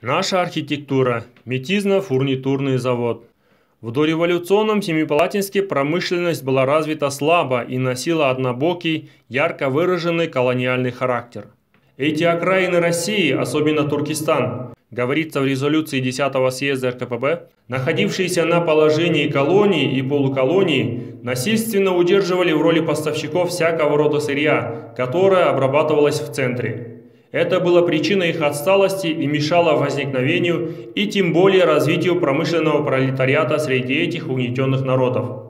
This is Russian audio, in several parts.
Наша архитектура. Метизно-фурнитурный завод. В дореволюционном Семипалатинске промышленность была развита слабо и носила однобокий, ярко выраженный колониальный характер. Эти окраины России, особенно Туркестан, говорится в резолюции 10-го съезда РКПБ, находившиеся на положении колонии и полуколонии, насильственно удерживали в роли поставщиков всякого рода сырья, которое обрабатывалось в центре. Это было причиной их отсталости и мешало возникновению и тем более развитию промышленного пролетариата среди этих угнетенных народов.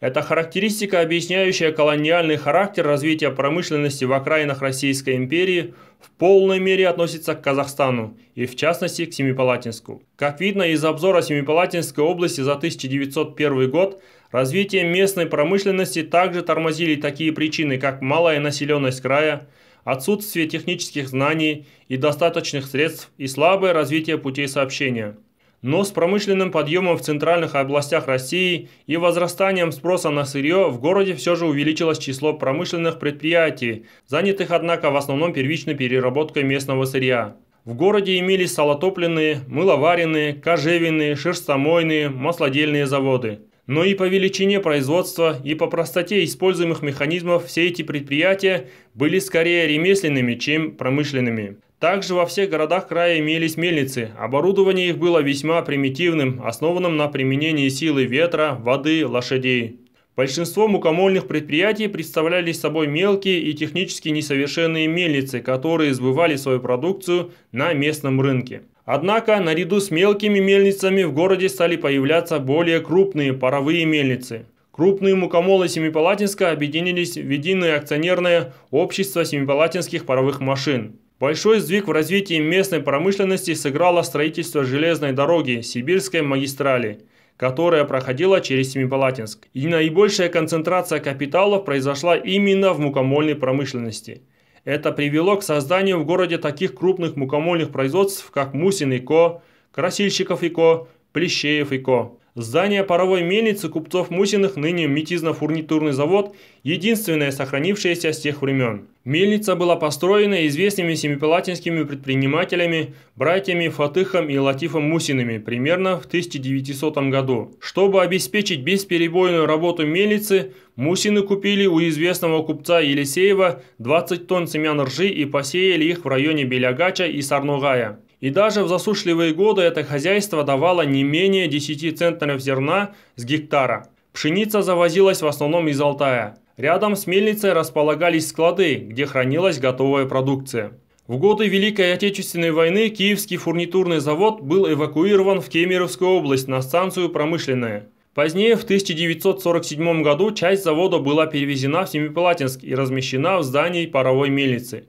Эта характеристика, объясняющая колониальный характер развития промышленности в окраинах Российской империи, в полной мере относится к Казахстану и в частности к Семипалатинску. Как видно из обзора Семипалатинской области за 1901 год, развитие местной промышленности также тормозили такие причины, как малая населенность края, отсутствие технических знаний и достаточных средств и слабое развитие путей сообщения. Но с промышленным подъемом в центральных областях России и возрастанием спроса на сырье в городе все же увеличилось число промышленных предприятий, занятых, однако, в основном первичной переработкой местного сырья. В городе имелись салотопленные, мыловаренные, кожевенные, шерстомойные, маслодельные заводы но и по величине производства и по простоте используемых механизмов все эти предприятия были скорее ремесленными, чем промышленными. Также во всех городах края имелись мельницы. Оборудование их было весьма примитивным, основанным на применении силы ветра, воды, лошадей. Большинство мукомольных предприятий представляли собой мелкие и технически несовершенные мельницы, которые сбывали свою продукцию на местном рынке. Однако, наряду с мелкими мельницами в городе стали появляться более крупные паровые мельницы. Крупные мукомолы Семипалатинска объединились в единое акционерное общество семипалатинских паровых машин. Большой сдвиг в развитии местной промышленности сыграло строительство железной дороги Сибирской магистрали, которая проходила через Семипалатинск. И наибольшая концентрация капиталов произошла именно в мукомольной промышленности – это привело к созданию в городе таких крупных мукомольных производств, как Мусин и Ко, Красильщиков и Ко, Плещеев и Ко. Здание паровой мельницы купцов Мусиных, ныне метизно-фурнитурный завод, единственное сохранившееся с тех времен. Мельница была построена известными семипалатинскими предпринимателями, братьями Фатыхом и Латифом Мусиными примерно в 1900 году. Чтобы обеспечить бесперебойную работу мельницы, Мусины купили у известного купца Елисеева 20 тонн семян ржи и посеяли их в районе Белягача и Сарногая. И даже в засушливые годы это хозяйство давало не менее 10 центнеров зерна с гектара. Пшеница завозилась в основном из Алтая. Рядом с мельницей располагались склады, где хранилась готовая продукция. В годы Великой Отечественной войны Киевский фурнитурный завод был эвакуирован в Кемеровскую область на станцию «Промышленная». Позднее, в 1947 году, часть завода была перевезена в Семипалатинск и размещена в здании паровой мельницы.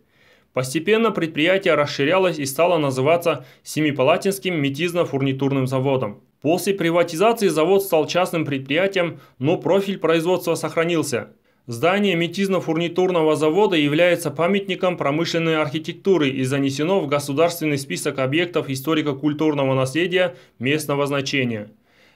Постепенно предприятие расширялось и стало называться Семипалатинским метизно-фурнитурным заводом. После приватизации завод стал частным предприятием, но профиль производства сохранился. Здание метизно-фурнитурного завода является памятником промышленной архитектуры и занесено в государственный список объектов историко-культурного наследия местного значения.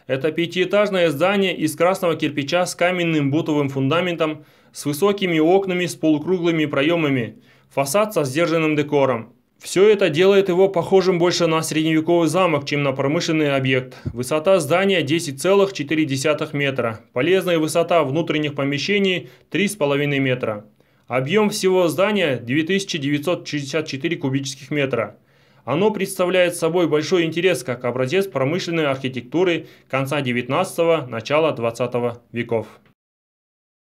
Это пятиэтажное здание из красного кирпича с каменным бутовым фундаментом, с высокими окнами с полукруглыми проемами – фасад со сдержанным декором. Все это делает его похожим больше на средневековый замок, чем на промышленный объект. Высота здания 10,4 метра. Полезная высота внутренних помещений 3,5 метра. Объем всего здания 2964 кубических метра. Оно представляет собой большой интерес как образец промышленной архитектуры конца 19 – начала 20 веков.